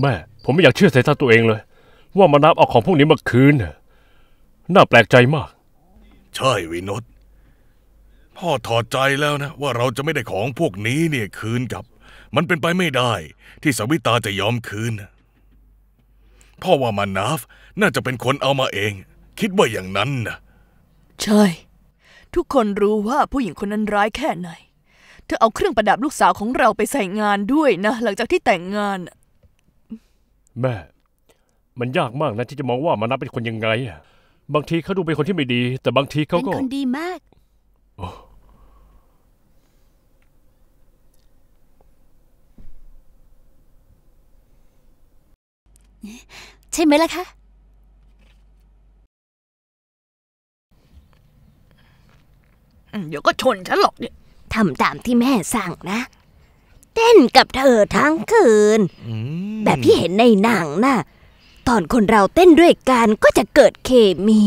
แม่ ผมไม่อยากเชื่อสายตาตัวเองเลย ว่ามานับเอาของพวกนี้มาคืนน่าแปลกใจมาก ใช่วินตพ่อถอดใจแล้วนะ ว่าเราจะไม่ได้ของพวกนี้เนี่ยคืนกับ มันเป็นไปไม่ได้ ที่สวิตาจะยอมคืนพ่อว่ามานาฟน่าจะเป็นคนเอามาเอง คิดว่าอย่างนั้นนะใช่ ทุกคนรู้ว่าผู้หญิงคนนั้นร้ายแค่ไหนเธอเอาเครื่องประดับลูกสาวของเราไปใส่งานด้วยนะหลังจากที่แต่งงานแม่ มันยากมากนะ ที่จะมองว่ามานับเป็นคนยังไงอะบางทีเขาดูเป็นคนที่ไม่ดี แต่บางทีเขาก็ เป็นคนดีมากโอ้ใช่ไหมล่ะคะ เดี๋ยวก็ชนฉันหรอกเนี่ย ทำตามที่แม่สั่งนะ เต้นกับเธอทั้งคืน อืมแบบที่เห็นในหนังน่ะตอนคนเราเต้นด้วยกันก็จะเกิดเคมี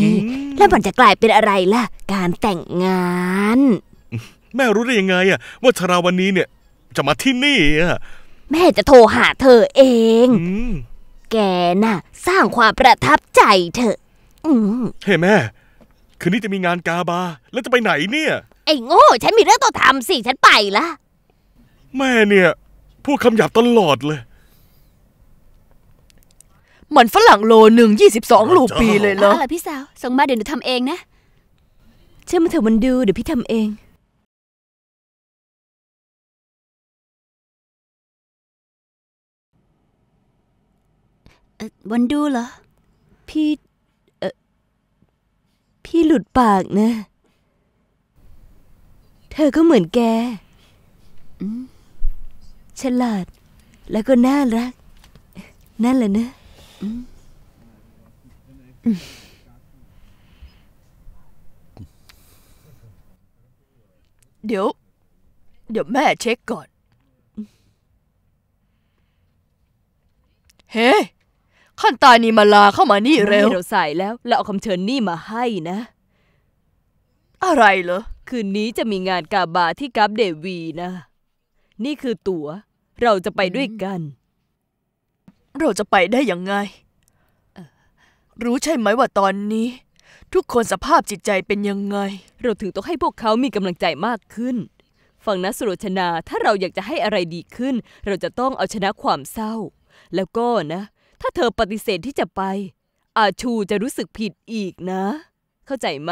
แล้วมันจะกลายเป็นอะไรล่ะการแต่งงาน แม่รู้ได้ยังไงอะว่าชราวันนี้เนี่ย จะมาที่นี่อะแม่จะโทรหาเธอเองแกน่ะสร้างความประทับใจเธอเฮ้แม่คืนนี้จะมีงานกาบาแล้วจะไปไหนเนี่ยไอ้โง่ฉันมีเรื่องต้องทำสิฉันไปละ แม่เนี่ยพูดคำหยาบตลอดเลยมันฝรั่งโลหนึ่ง ยี่สิบสองลูปีเลยเหรออะไรพี่สาวส่งมาเดี๋ยวหนูทำเองนะ เชื่อมาเถอะมันดูเดี๋ยวพี่ทำเอง วันดูเหรอ พี่เออพี่หลุดปากนะ เธอก็เหมือนแกฉลาด แล้วก็น่ารัก นั่นแหละนะเดี๋ยว เดี๋ยวแม่เช็คก่อน เฮ้ ขั้นตายนีมาลาเข้ามานี่เร็วเราใส่แล้วแล้วเอาคำเชิญนี่มาให้นะ อะไรเหรอ คืนนี้จะมีงานกาบาที่กับเดวีนะ นี่คือตัว๋ว เราจะไปด้วยกันเราจะไปได้ยังไงรู้ใช่ไหม ว่าตอนนี้ทุกคนสภาพจิตใจเป็นยังไง เราถึงต้องให้พวกเขามีกำลังใจมากขึ้นฟังนะสุรชนา ถ้าเราอยากจะให้อะไรดีขึ้น เราจะต้องเอาชนะความเศร้า แล้วก็นะ ถ้าเธอปฏิเสธที่จะไป อาชูจะรู้สึกผิดอีกนะ เข้าใจไหม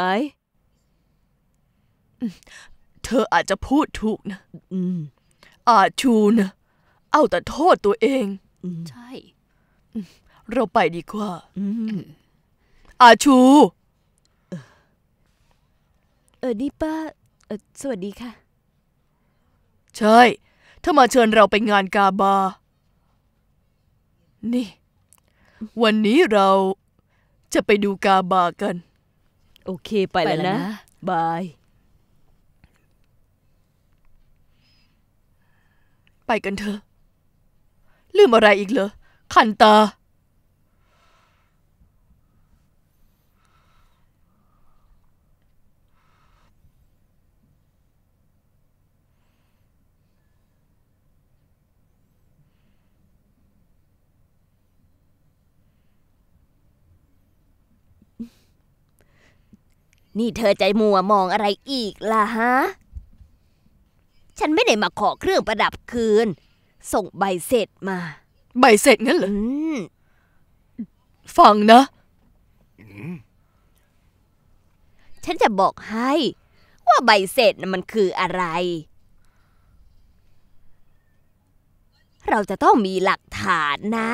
เธออาจจะพูดถูกนะอาชูนะเอาแต่โทษตัวเองใช่เราไปดีกว่าอาชูเออนี่ป้าสวัสดีค่ะ ใช่ ถ้ามาเชิญเราไปงานกาบา นี่ วันนี้เราจะไปดูกาบากัน โอเคไปแล้วนะ บาย ไปกันเถอะลืมอะไรอีกเหรอคันตา นี่เธอใจมัวมองอะไรอีกล่ะฮะ ฉันไม่ได้มาขอเครื่องประดับคืนส่งใบเสร็จมา ใบเสร็จงั้นเหรอ ฟังนะ ฉันจะบอกให้ว่าใบเสร็จมันคืออะไร เราจะต้องมีหลักฐานนะ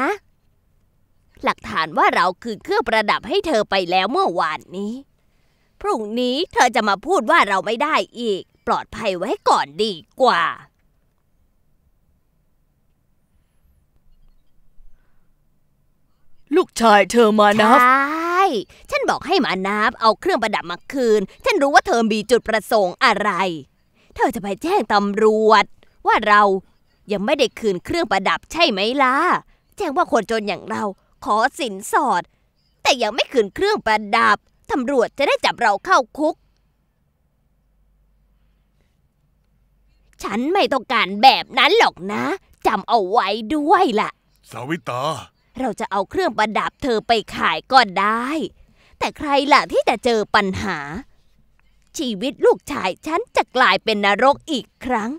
หลักฐานว่าเราคือเครื่องประดับให้เธอไปแล้วเมื่อวานนี้ พรุ่งนี้เธอจะมาพูดว่าเราไม่ได้อีก ปลอดภัยไว้ก่อนดีกว่าลูกชายเธอมานับใช่ ฉันบอกให้มานับเอาเครื่องประดับมาคืน ฉันรู้ว่าเธอมีจุดประสงค์อะไร เธอจะไปแจ้งตำรวจ ว่าเรายังไม่ได้คืนเครื่องประดับใช่ไหมล่ะ แจ้งว่าคนจนอย่างเราขอสินสอด แต่ยังไม่คืนเครื่องประดับ ตำรวจจะได้จับเราเข้าคุก ฉันไม่ต้องการแบบนั้นหรอกนะ จำเอาไว้ด้วยล่ะ สาวิตาเราจะเอาเครื่องประดับเธอไปขายก็ได้ แต่ใครล่ะที่จะเจอปัญหา ชีวิตลูกชายฉันจะกลายเป็นนรกอีกครั้ง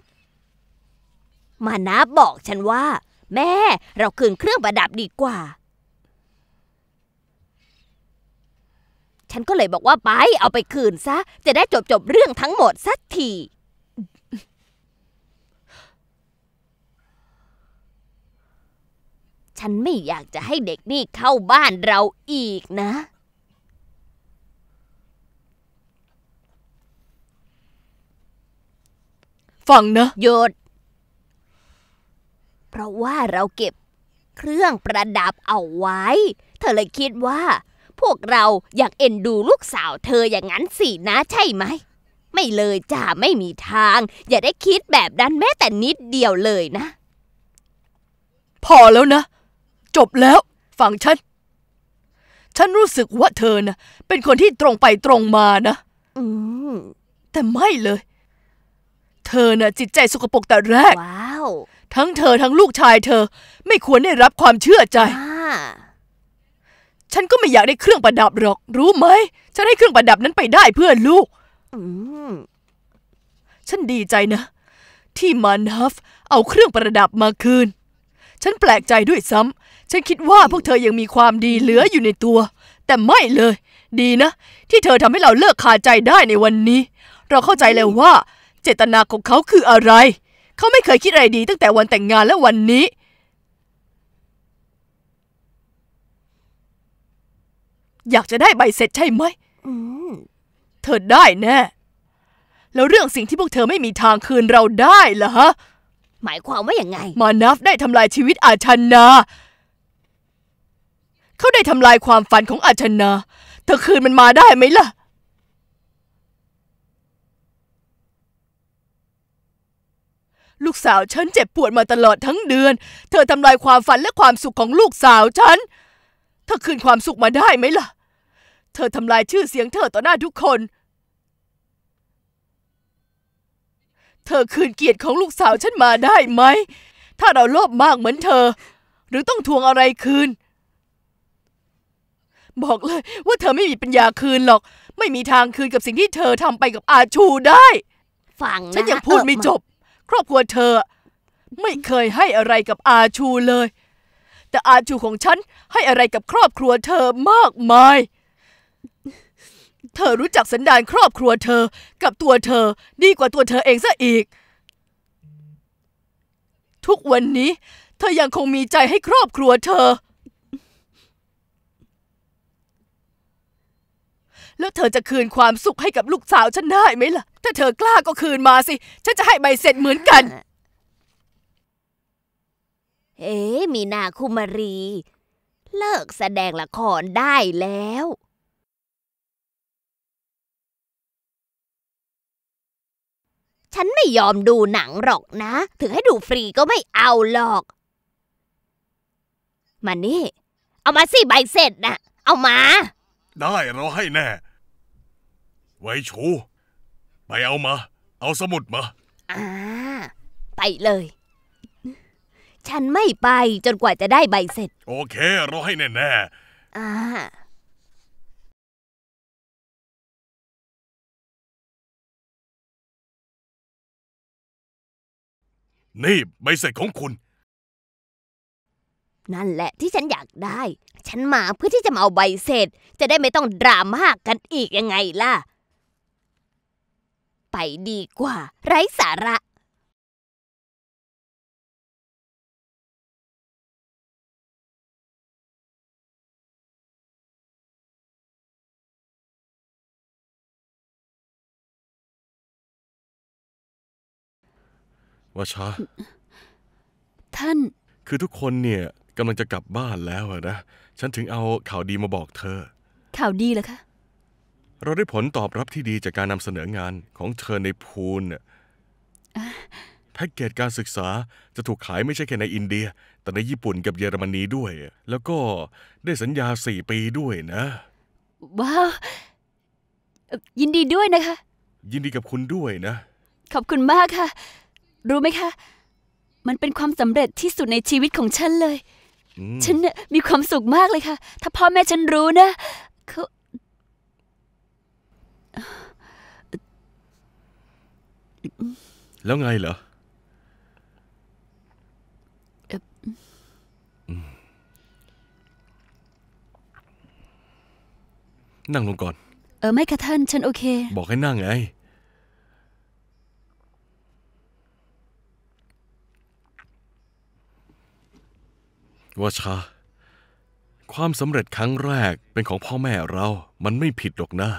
มานาบอกฉันว่า แม่เราคืนเครื่องประดับดีกว่า ฉันก็เลยบอกว่า ไปเอาไปคืนซะ จะได้จบจบเรื่องทั้งหมดสักทีฉันไม่อยากจะให้เด็กนี่เข้าบ้านเราอีกนะ ฟังนะหยุดเพราะว่าเราเก็บเครื่องประดับเอาไว้ เธอเลยคิดว่า พวกเราอยากเอ็นดูลูกสาวเธออย่างนั้นสินะใช่ไหม ไม่เลยจ้า ไม่มีทาง อย่าได้คิดแบบนั้นแม้แต่นิดเดียวเลยนะ พอแล้วนะจบแล้ว ฟังฉัน ฉันรู้สึกว่าเธอนะเป็นคนที่ตรงไปตรงมานะอืแต่ไม่เลย เธอน่ะ จิตใจสกปรกแต่แรกว้าวทั้งเธอทั้งลูกชายเธอ ไม่ควรได้รับความเชื่อใจฉันก็ไม่อยากได้เครื่องประดับหรอก รู้ไหมฉันให้เครื่องประดับนั้นไปได้เพื่อลูกฉันดีใจนะ ที่มานัฟเอาเครื่องประดับมาคืน ฉันแปลกใจด้วยซ้ำฉันคิดว่าพวกเธอยังมีความดีเหลืออยู่ในตัว แต่ไม่เลย ดีนะ ที่เธอทำให้เราเลิกคาใจได้ในวันนี้ เราเข้าใจแล้วว่า เจตนาของเขาคืออะไร เขาไม่เคยคิดอะไรดีตั้งแต่วันแต่งงานและวันนี้ อยากจะได้ใบเสร็จใช่ไหมเธอได้แน่ แล้วเรื่องสิ่งที่พวกเธอไม่มีทางคืนเราได้เหรอฮะ หมายความว่าอย่างไงมานัฟได้ทำลายชีวิตอาชันนาเขาได้ทำลายความฝันของอาชนา เธอคืนมันมาได้ไหมล่ะ ลูกสาวฉันเจ็บปวดมาตลอดทั้งเดือน เธอทำลายความฝันและความสุขของลูกสาวฉัน เธอคืนความสุขมาได้ไหมล่ะ เธอทำลายชื่อเสียงเธอต่อหน้าทุกคน เธอคืนเกียรติของลูกสาวฉันมาได้ไหม ถ้าเราโลภมากเหมือนเธอ หรือต้องทวงอะไรคืนบอกเลยว่าเธอไม่มีปัญญาคืนหรอก ไม่มีทางคืนกับสิ่งที่เธอทำไปกับอาชูได้ ฟังนะ ฉันยังพูดไม่จบ ครอบครัวเธอ ไม่เคยให้อะไรกับอาชูเลย แต่อาชูของฉันให้อะไรกับครอบครัวเธอมากมาย เธอรู้จักสันดานครอบครัวเธอกับตัวเธอดีกว่าตัวเธอเองซะอีก ทุกวันนี้ เธอยังคงมีใจให้ครอบครัวเธอแล้วเธอจะคืนความสุขให้กับลูกสาวฉันได้ไหมล่ะ ถ้าเธอกล้าก็คืนมาสิฉันจะให้ใบเสร็จเหมือนกัน เอ๋มีนาคุมารี เลิกแสดงละครได้แล้ว ฉันไม่ยอมดูหนังหรอกนะถึงให้ดูฟรีก็ไม่เอาหรอกมานี่เอามาสิใบเสร็จนะเอามา ได้เราให้แน่ไวชูไปเอามา เอาสมุดมา อ่า ไปเลย ฉันไม่ไปจนกว่าจะได้ใบเสร็จ โอเคเราให้แน่ๆอ่า นี่ใบเสร็จของคุณ นั่นแหละที่ฉันอยากได้ ฉันมาเพื่อที่จะมาเอาใบเสร็จจะได้ไม่ต้องดราม่ากกันอีกยังไงล่ะไปดีกว่าไร้สาระ ว่าช้าท่าน คือทุกคนเนี่ยกำลังจะกลับบ้านแล้วนะ ฉันถึงเอาข่าวดีมาบอกเธอ ข่าวดีเหรอคะเราได้ผลตอบรับที่ดีจากการนำเสนองานของเธอในพูนแพ็กเกจการศึกษาจะถูกขายไม่ใช่แค่ในอินเดีย แต่ในญี่ปุ่นกับเยอรมนีด้วย แล้วก็ได้สัญญาสี่ปีด้วยนะว้าวยินดีด้วยนะคะยินดีกับคุณด้วยนะ ขอบคุณมากค่ะ รู้ไหมคะ มันเป็นความสำเร็จที่สุดในชีวิตของฉันเลย ฉันมีความสุขมากเลยค่ะ ถ้าพ่อแม่ฉันรู้นะเขาแล้วไงเหรอ นั่งลงก่อน เออไม่ค่ะท่าน ฉันโอเค บอกให้นั่งไง ว่าชาความสำเร็จครั้งแรก เป็นของพ่อแม่เรา มันไม่ผิดหรอกนะ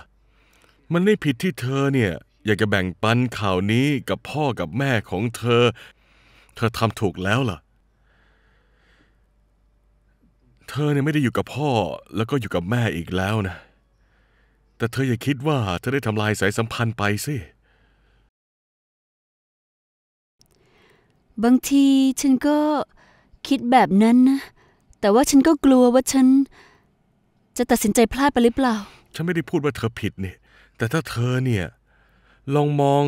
มันไม่ผิดที่เธอเนี่ยอยากจะแบ่งปันข่าวนี้กับพ่อกับแม่ของเธอ เธอทำถูกแล้วล่ะเธอเนี่ยไม่ได้อยู่กับพ่อแล้วก็อยู่กับแม่อีกแล้วนะ แต่เธออย่าคิดว่าเธอได้ทำลายสายสัมพันธ์ไปสิ บางทีฉันก็คิดแบบนั้นนะ แต่ว่าฉันก็กลัวว่าฉันจะตัดสินใจพลาดไปหรือเปล่า ฉันไม่ได้พูดว่าเธอผิดนี่ แต่ถ้าเธอเนี่ยลองมอง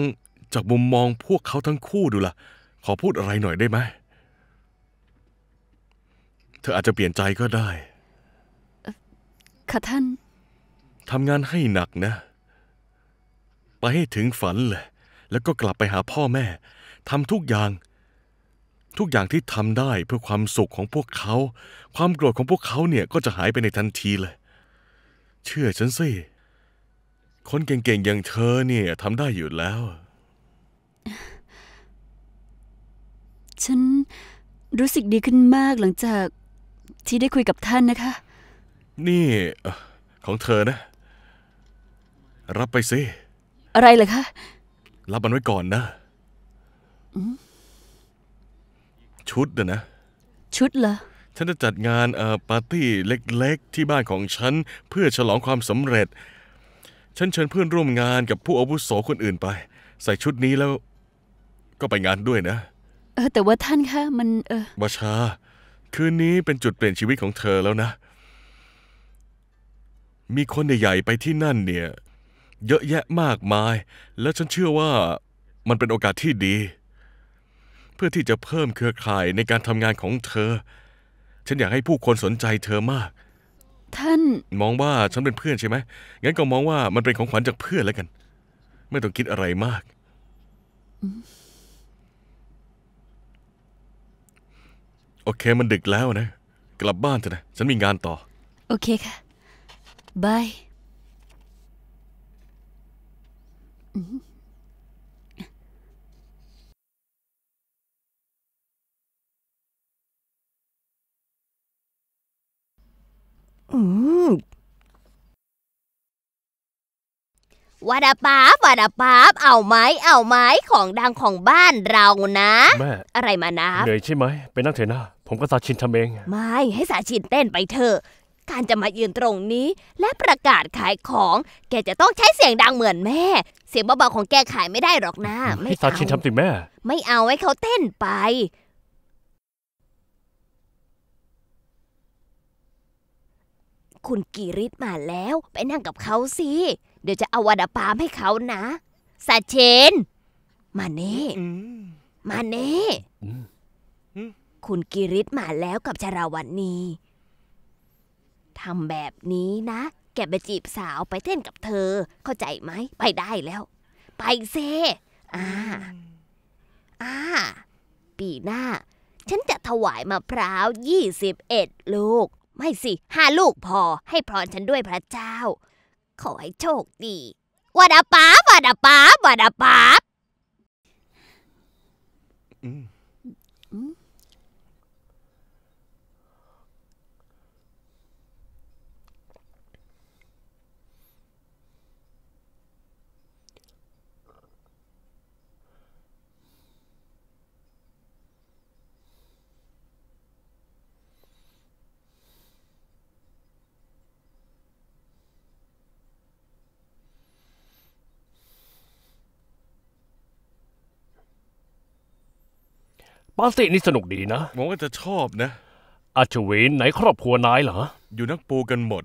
จากมุมมองพวกเขาทั้งคู่ดูละ่ะ ขอพูดอะไรหน่อยได้ไหม เธออาจจะเปลี่ยนใจก็ได้ค่ะท่าน ทำงานให้หนักนะ ไปให้ถึงฝันเลย แล้วก็กลับไปหาพ่อแม่ ทำทุกอย่าง ทุกอย่างที่ทำได้เพื่อความสุขของพวกเขา ความโกรธของพวกเขาเนี่ย ก็จะหายไปในทันทีเลย เชื่อฉันสิคนเก่งๆอย่างเธอเนี่ยทำได้อยู่แล้ว ฉันรู้สึกดีขึ้นมากหลังจากที่ได้คุยกับท่านนะคะ นี่ของเธอนะ รับไปสิ อะไรเหรอคะ รับมันไว้ก่อนนะ ชุดนะนะ ชุดเหรอ ฉันจะจัดงานปาร์ตี้เล็กๆที่บ้านของฉัน เพื่อฉลองความสำเร็จฉันเชิญเพื่อนร่วมงานกับผู้อาวุโสคนอื่นไป ใส่ชุดนี้แล้ว ก็ไปงานด้วยนะ เออแต่ว่าท่านคะ มันเออบาชา คืนนี้เป็นจุดเปลี่ยนชีวิตของเธอแล้วนะ มีคนใหญ่ๆไปที่นั่นเนี่ย เยอะแยะมากมาย และฉันเชื่อว่ามันเป็นโอกาสที่ดี เพื่อที่จะเพิ่มเครือข่ายในการทำงานของเธอ ฉันอยากให้ผู้คนสนใจเธอมากท่าน มองว่าฉันเป็นเพื่อนใช่ไหม งั้นก็มองว่ามันเป็นของขวัญจากเพื่อนแล้วกัน ไม่ต้องคิดอะไรมาก โอเค มันดึกแล้วนะ กลับบ้านเถอะนะ ฉันมีงานต่อ โอเคค่ะ บาย Mm-hmm. วัดป๊าบวัดป๊าบเอาไม้เอาไม้ของดังของบ้านเรานะแม่อะไรมานะเหนื่อยใช่ไหมไปนั่งเถอะนะ ผมก็ซาชินทำเองไม่ให้สาชินเต้นไปเถอะ การจะมายืนตรงนี้ และประกาศขายของแกจะต้องใช้เสียงดังเหมือนแม่ เสียงเบาๆของแกขายไม่ได้หรอกนะไม่ให้ซาชินทำสิแม่ ไม่เอาให้เขาเต้นไปคุณกีริตมาแล้ว ไปนั่งกับเขาสิ เดี๋ยวจะเอาวัดปามให้เขานะสาเชนมาเน่มาเน่คุณกีริตมาแล้วกับชราวันนีทำแบบนี้นะ แกไปจีบสาวไปเต้นกับเธอ เข้าใจไหม ไปได้แล้ว ไปเซอ่าอ่าปีหน้า ฉันจะถวายมะพร้าวยี่สิบเอ็ดลูกไม่สิห้าลูกพอ ให้พรฉันด้วยพระเจ้า ขอให้โชคดีวัดาป้าวัดาป้าวัดาป้าอืมปาร์ตี้นี่สนุกดีนะ ผมงว่าจะชอบนะ อาชวินไหนครอบครัวนายเหรอ อยู่นักปูกันหมด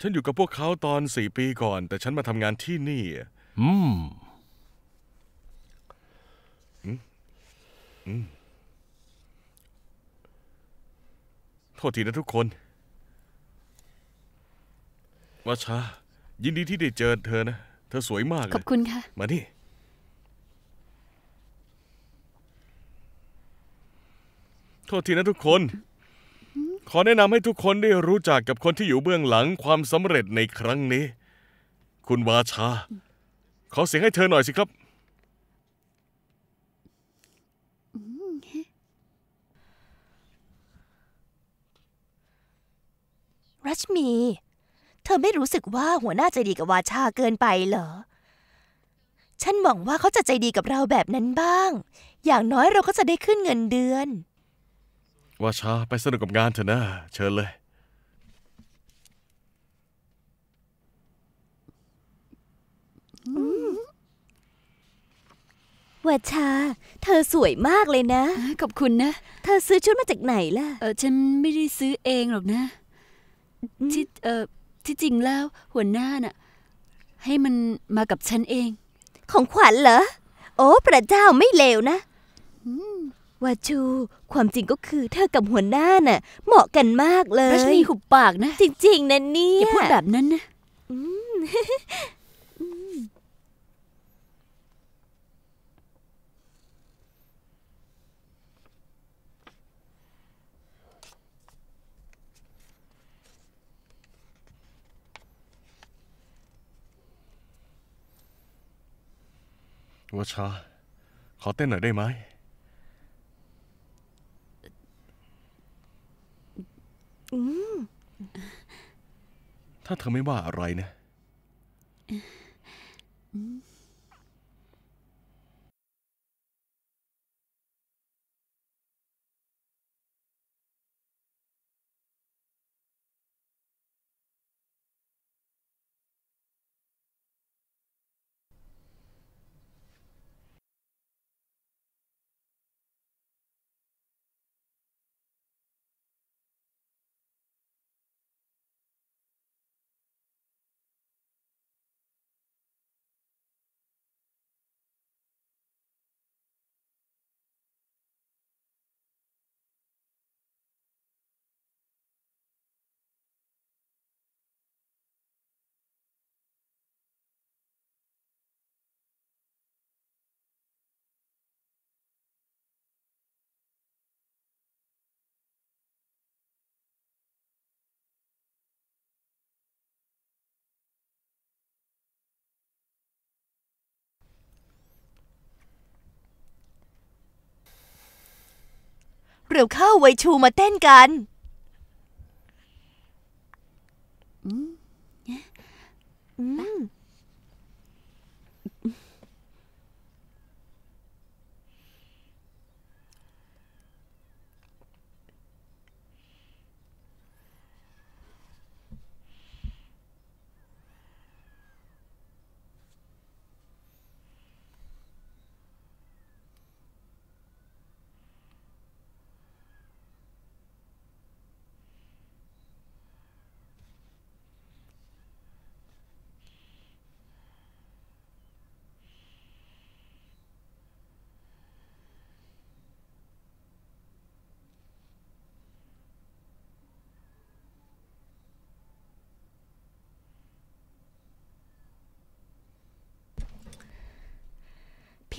ฉันอยู่กับพวกเขาตอนสี่ปีก่อน แต่ฉันมาทำงานที่นี่อืมอืมโทษทีนะทุกคนวาชายินดีที่ได้เจอเธอนะ เธอสวยมากเลยขอบคุณค่ะมานี่โทษทีนะทุกคน ขอแนะนำให้ทุกคนได้รู้จักกับคนที่อยู่เบื้องหลังความสำเร็จในครั้งนี้ คุณวาชา ขอเสียงให้เธอหน่อยสิครับ รัชมี เธอไม่รู้สึกว่าหัวหน้าใจดีกับวาชาเกินไปเหรอ ฉันหวังว่าเขาจะใจดีกับเราแบบนั้นบ้าง อย่างน้อยเราก็จะได้ขึ้นเงินเดือนว่าช้าไปสนุกกับงานเถอะนะ เชิญเลย ว่าชา เธอสวยมากเลยนะ ขอบคุณนะ เธอซื้อชุดมาจากไหนล่ะเออฉันไม่ได้ซื้อเองหรอกนะที่เออที่จริงแล้ว หัวหน้าน่ะ ให้มันมากับฉันเอง ของขวัญเหรอ โอ้พระเจ้าไม่เลวนะว่าชูความจริงก็คือเธอกับหัวหน้าน่ะเหมาะกันมากเลยรัชนีหุบปากนะ จริงๆ นะเนี่ยอย่าพูดแบบนั้นนะวชาขอเต้นหน่อยได้ไหมถ้าเธอไม่ว่าอะไรนะอืมเร็วเข้าไวชูมาเต้นกัน อืมอืม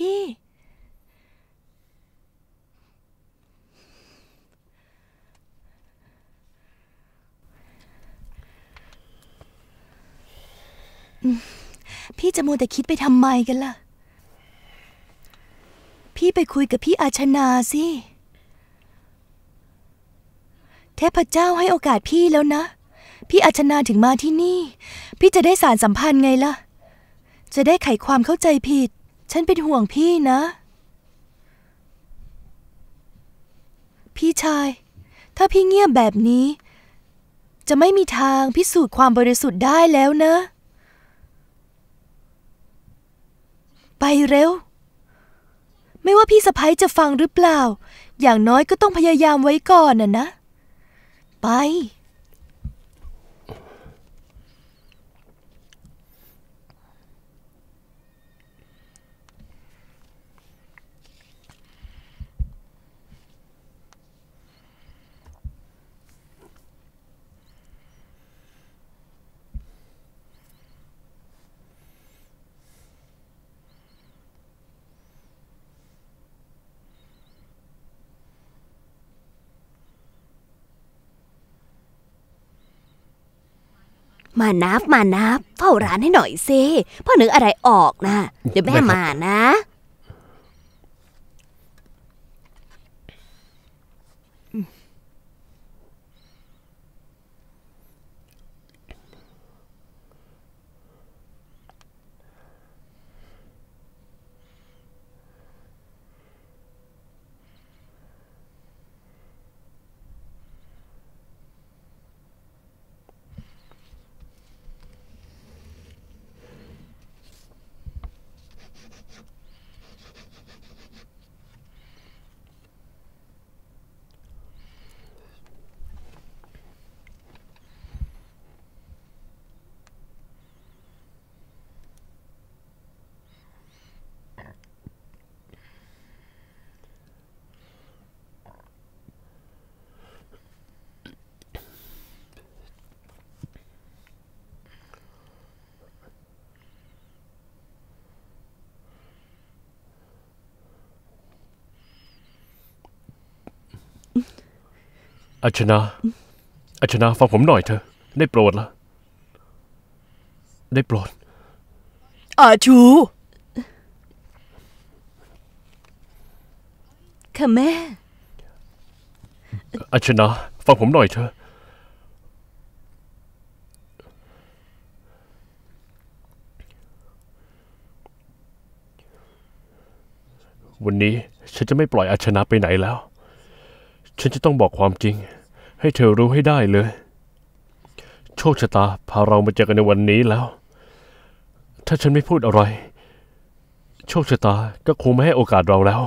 พี่ พี่จะมัวแต่คิดไปทำไมกันล่ะ พี่ไปคุยกับพี่อาชนาสิ เทพเจ้าให้โอกาสพี่แล้วนะ พี่อาชนาถึงมาที่นี่ พี่จะได้สารสัมพันธ์ไงล่ะ จะได้ไขความเข้าใจผิดฉันเป็นห่วงพี่นะ พี่ชาย ถ้าพี่เงียบแบบนี้ จะไม่มีทางพิสูจน์ความบริสุทธิ์ได้แล้วนะ ไปเร็ว ไม่ว่าพี่สะพ้ยจะฟังหรือเปล่า อย่างน้อยก็ต้องพยายามไว้ก่อนน่ะนะ ไปมานับมานับเฝ้าร้านให้หน่อยซิพ่อนึกอะไรออกนะ เดี๋ยวแม่มานะอาชนะอาชนะฟังผมหน่อยเถอะ ได้โปรดละได้โปรดอาชูค่ะแม่อาชนะฟังผมหน่อยเถอะวันนี้ฉันจะไม่ปล่อยอาชนะไปไหนแล้วฉันจะต้องบอกความจริงให้เธอรู้ให้ได้เลย โชคชะตาพาเรามาเจอกันในวันนี้แล้ว ถ้าฉันไม่พูดอะไร โชคชะตาก็คงไม่ให้โอกาสเราแล้ว